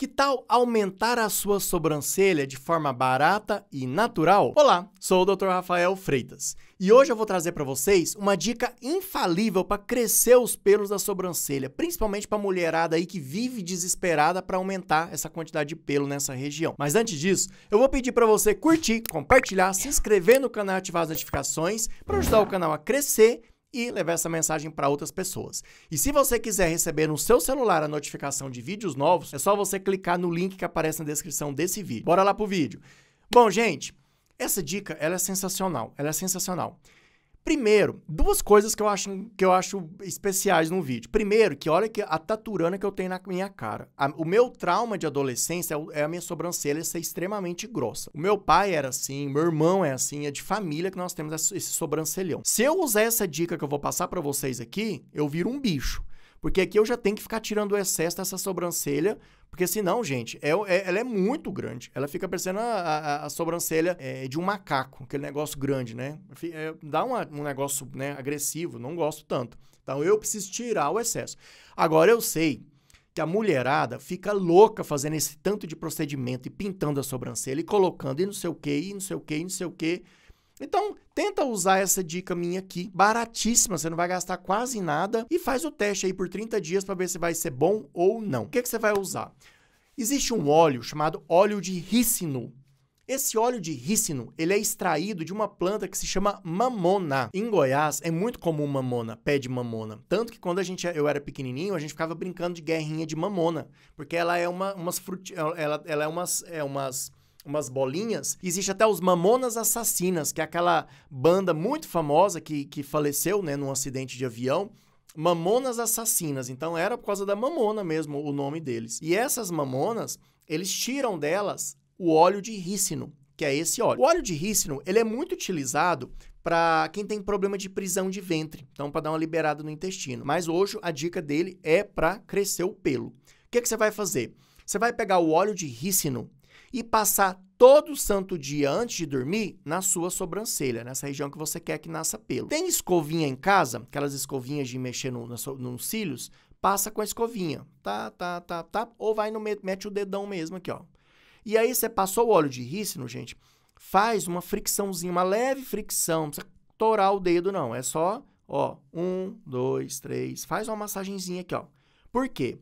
Que tal aumentar a sua sobrancelha de forma barata e natural? Olá, sou o Dr. Rafael Freitas e hoje eu vou trazer para vocês uma dica infalível para crescer os pelos da sobrancelha, principalmente para mulherada aí que vive desesperada para aumentar essa quantidade de pelo nessa região. Mas antes disso, eu vou pedir para você curtir, compartilhar, se inscrever no canal e ativar as notificações para ajudar o canal a crescer e levar essa mensagem para outras pessoas. E se você quiser receber no seu celular a notificação de vídeos novos, é só você clicar no link que aparece na descrição desse vídeo. Bora lá pro vídeo. Bom, gente, essa dica ela é sensacional, ela é sensacional. Primeiro, duas coisas que eu acho, que eu acho especiais no vídeo. Primeiro, que olha que a taturana que eu tenho na minha cara. A, o meu trauma de adolescência é, é a minha sobrancelha ser extremamente grossa. O meu pai era assim, meu irmão é assim, é de família que nós temos esse sobrancelhão. Se eu usar essa dica que eu vou passar para vocês aqui, eu viro um bicho. Porque aqui eu já tenho que ficar tirando o excesso dessa sobrancelha, porque senão, gente, é, é ela é muito grande. Ela fica parecendo a, a, a sobrancelha é, de um macaco, aquele negócio grande, né? É, dá uma, um negócio né, agressivo, não gosto tanto. Então eu preciso tirar o excesso. Agora eu sei que a mulherada fica louca fazendo esse tanto de procedimento e pintando a sobrancelha e colocando e não sei o que, e não sei o que, e não sei o que. Então, tenta usar essa dica minha aqui, baratíssima, você não vai gastar quase nada e faz o teste aí por 30 dias para ver se vai ser bom ou não. O que, é que você vai usar? Existe um óleo chamado óleo de rícino. Esse óleo de rícino, ele é extraído de uma planta que se chama mamona. Em Goiás é muito comum mamona, pé de mamona. Tanto que quando a gente, é, eu era pequenininho, a gente ficava brincando de guerrinha de mamona, porque ela é uma, umas fruti, ela, ela é umas, é umas umas bolinhas. Existe até os Mamonas Assassinas, que é aquela banda muito famosa que, que faleceu, né, num acidente de avião. Mamonas Assassinas, então era por causa da mamona mesmo o nome deles. E essas mamonas, eles tiram delas o óleo de rícino, que é esse óleo. O óleo de rícino, ele é muito utilizado para quem tem problema de prisão de ventre, então para dar uma liberada no intestino. Mas hoje a dica dele é para crescer o pelo. O que, que você vai fazer? Você vai pegar o óleo de rícino e passar todo santo dia antes de dormir na sua sobrancelha, nessa região que você quer que nasça pelo. Tem escovinha em casa, aquelas escovinhas de mexer no, nos cílios, passa com a escovinha, tá, tá, tá, tá, ou vai no mete o dedão mesmo aqui, ó. E aí você passou o óleo de rícino, gente, faz uma fricçãozinha, uma leve fricção, não precisa torar o dedo não, é só, ó, um, dois, três, faz uma massagenzinha aqui, ó. Por quê?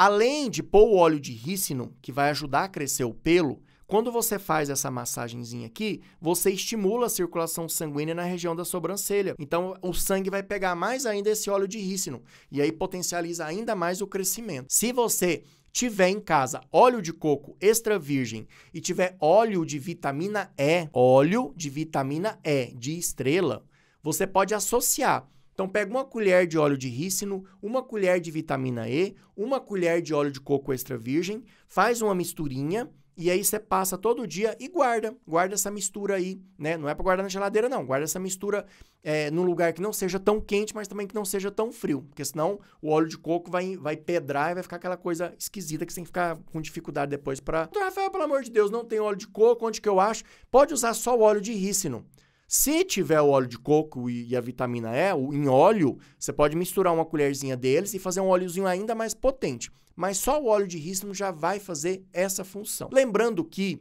Além de pôr o óleo de rícino, que vai ajudar a crescer o pelo, quando você faz essa massagenzinha aqui, você estimula a circulação sanguínea na região da sobrancelha. Então, o sangue vai pegar mais ainda esse óleo de rícino e aí potencializa ainda mais o crescimento. Se você tiver em casa óleo de coco extra virgem e tiver óleo de vitamina E, óleo de vitamina E de estrela, você pode associar então pega uma colher de óleo de rícino, uma colher de vitamina E, uma colher de óleo de coco extra virgem, faz uma misturinha e aí você passa todo dia e guarda, guarda essa mistura aí, né? Não é para guardar na geladeira não, guarda essa mistura é, num lugar que não seja tão quente, mas também que não seja tão frio, porque senão o óleo de coco vai, vai pedrar e vai ficar aquela coisa esquisita que você tem que ficar com dificuldade depois para. Então, Rafael, pelo amor de Deus, não tem óleo de coco, onde que eu acho? Pode usar só o óleo de rícino. Se tiver o óleo de coco e, e a vitamina E o, em óleo, você pode misturar uma colherzinha deles e fazer um óleozinho ainda mais potente. Mas só o óleo de rícino já vai fazer essa função. Lembrando que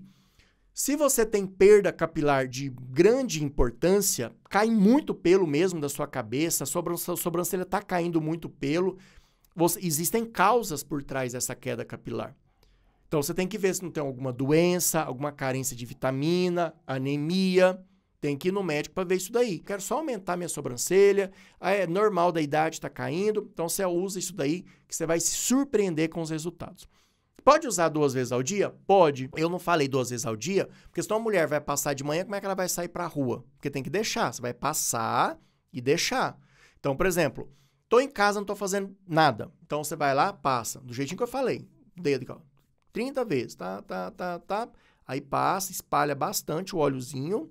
se você tem perda capilar de grande importância, cai muito pelo mesmo da sua cabeça, a sobrancelha está caindo muito pelo. Você, existem causas por trás dessa queda capilar. Então você tem que ver se não tem alguma doença, alguma carência de vitamina, anemia. Tem que ir no médico para ver isso daí. Quero só aumentar minha sobrancelha. Ah, é normal da idade está caindo. Então você usa isso daí que você vai se surpreender com os resultados. Pode usar duas vezes ao dia? Pode. Eu não falei duas vezes ao dia, porque se uma mulher vai passar de manhã, como é que ela vai sair para a rua? Porque tem que deixar. Você vai passar e deixar. Então, por exemplo, tô em casa, não tô fazendo nada. Então você vai lá, passa. Do jeitinho que eu falei. Dedo aqui, ó. 30 vezes, tá, tá, tá, tá. Aí passa, espalha bastante o óleozinho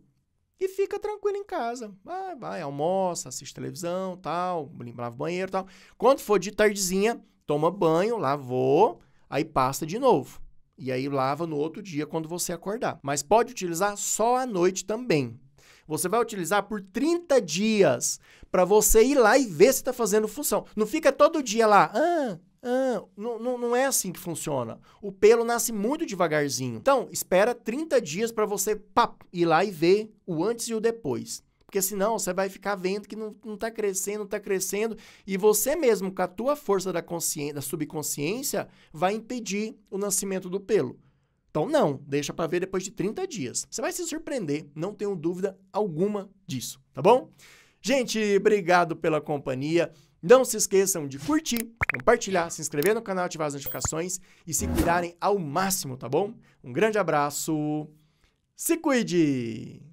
e fica tranquilo em casa. Vai, vai, almoça, assiste televisão, tal, lava o banheiro, tal. Quando for de tardezinha, toma banho, lavou, aí passa de novo. E aí lava no outro dia quando você acordar. Mas pode utilizar só à noite também. Você vai utilizar por 30 dias para você ir lá e ver se está fazendo função. Não fica todo dia lá, ah, ah, não, não, é assim que funciona. O pelo nasce muito devagarzinho. Então, espera 30 dias para você pap, ir lá e ver o antes e o depois. Porque senão você vai ficar vendo que não, não tá crescendo, não tá crescendo. E você mesmo, com a tua força da, consciência, da subconsciência, vai impedir o nascimento do pelo. Então, não, deixa para ver depois de 30 dias. Você vai se surpreender, não tenho dúvida alguma disso, tá bom? Gente, obrigado pela companhia. Não se esqueçam de curtir, compartilhar, se inscrever no canal, ativar as notificações e se cuidarem ao máximo, tá bom? Um grande abraço. Se cuide!